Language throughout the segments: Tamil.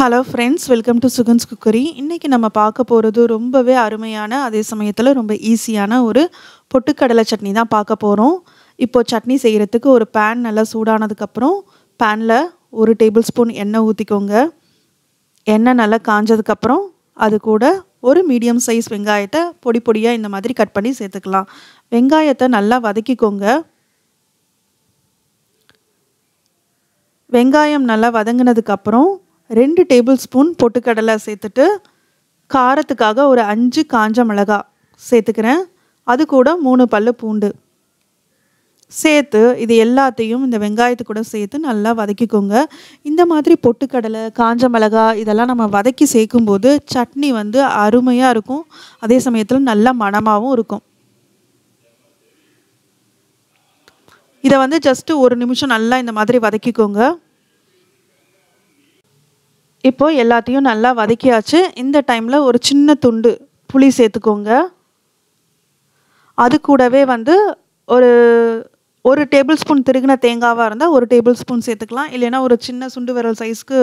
hello friends welcome to Sugan's cookery இன்றைக்கி நம்ம பார்க்க போகிறது ரொம்பவே அருமையான அதே சமயத்தில் ரொம்ப ஈஸியான ஒரு பொட்டுக்கடலை சட்னி தான் பார்க்க போகிறோம் இப்போது சட்னி செய்கிறதுக்கு ஒரு பேன் நல்லா சூடானதுக்கப்புறம் பேனில் ஒரு டேபிள் ஸ்பூன் எண்ணெய் ஊற்றிக்கோங்க எண்ணெய் நல்லா காஞ்சதுக்கப்புறம் அது கூட ஒரு மீடியம் சைஸ் வெங்காயத்தை பொடி பொடியாக இந்த மாதிரி கட் பண்ணி சேர்த்துக்கலாம் வெங்காயத்தை நல்லா வதக்கிக்கோங்க வெங்காயம் நல்லா வதங்கினதுக்கப்புறம் ரெண்டு டேபிள் ஸ்பூன் பொட்டுக்கடலை சேர்த்துட்டு காரத்துக்காக ஒரு அஞ்சு காஞ்ச மிளகா சேர்த்துக்கிறேன் அது கூட மூணு பல்லு பூண்டு சேர்த்து இது எல்லாத்தையும் இந்த வெங்காயத்து கூட சேர்த்து நல்லா வதக்கிக்கோங்க இந்த மாதிரி பொட்டுக்கடலை காஞ்ச மிளகா இதெல்லாம் நம்ம வதக்கி சேர்க்கும்போது சட்னி வந்து அருமையாக இருக்கும் அதே சமயத்தில் நல்ல மணமாகவும் இருக்கும் இதை வந்து ஜஸ்ட்டு ஒரு நிமிஷம் நல்லா இந்த மாதிரி வதக்கிக்கோங்க இப்போது எல்லாத்தையும் நல்லா வதக்கியாச்சு இந்த டைமில் ஒரு சின்ன துண்டு புளி சேர்த்துக்கோங்க அது கூடவே வந்து ஒரு ஒரு டேபிள் ஸ்பூன் திருகின தேங்காவாக இருந்தால் ஒரு டேபிள் ஸ்பூன் சேர்த்துக்கலாம் இல்லைன்னா ஒரு சின்ன சுண்டு விரல் சைஸ்க்கு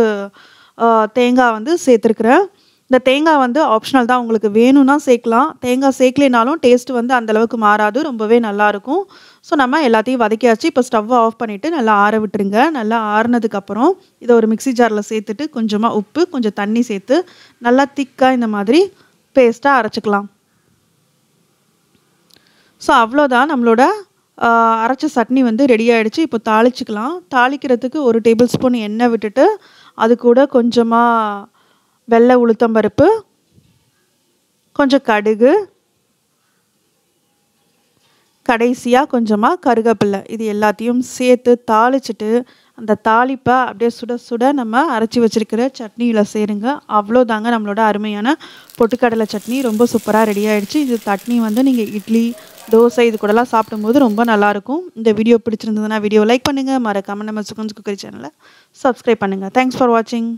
தேங்காய் வந்து சேர்த்துருக்குறேன் இந்த தேங்காய் வந்து ஆப்ஷனல் தான் உங்களுக்கு வேணும்னா சேர்க்கலாம் தேங்காய் சேர்க்கலைனாலும் டேஸ்ட் வந்து அந்தளவுக்கு மாறாது ரொம்பவே நல்லாயிருக்கும் ஸோ நம்ம எல்லாத்தையும் வதக்கியாச்சு இப்போ ஸ்டவ்வை ஆஃப் பண்ணிவிட்டு நல்லா ஆற விட்டுருங்க நல்லா ஆறுனதுக்கப்புறம் இதை ஒரு மிக்சி ஜாரில் சேர்த்துட்டு கொஞ்சமாக உப்பு கொஞ்சம் தண்ணி சேர்த்து நல்லா திக்காக இந்த மாதிரி பேஸ்ட்டாக அரைச்சிக்கலாம் ஸோ அவ்வளோதான் நம்மளோட அரைச்ச சட்னி வந்து ரெடி ஆகிடுச்சு இப்போ தாளிச்சிக்கலாம் தாளிக்கிறதுக்கு ஒரு டேபிள் ஸ்பூன் எண்ணெய் விட்டுட்டு அது கூட கொஞ்சமாக வெள்ளை உளுத்தம் பருப்பு கொஞ்சம் கடுகு கடைசியாக கொஞ்சமாக கருகப்பில்லை இது எல்லாத்தையும் சேர்த்து தாளிச்சிட்டு அந்த தாளிப்பை அப்படியே சுட சுட நம்ம அரைச்சி வச்சுருக்கிற சட்னியில் சேருங்க அவ்வளோ தாங்க நம்மளோட அருமையான பொட்டுக்கடலை சட்னி ரொம்ப சூப்பராக ரெடி ஆகிடுச்சு இது சட்னி வந்து நீங்கள் இட்லி தோசை இது கூடலாம் சாப்பிடும்போது ரொம்ப நல்லாயிருக்கும் இந்த வீடியோ பிடிச்சிருந்ததுன்னா வீடியோ லைக் பண்ணுங்கள் மறக்காமல் நம்ம சுகன்ஸ் குக்கரி சேனலை சப்ஸ்கிரைப் பண்ணுங்கள் தேங்க்ஸ் ஃபார் வாட்சிங்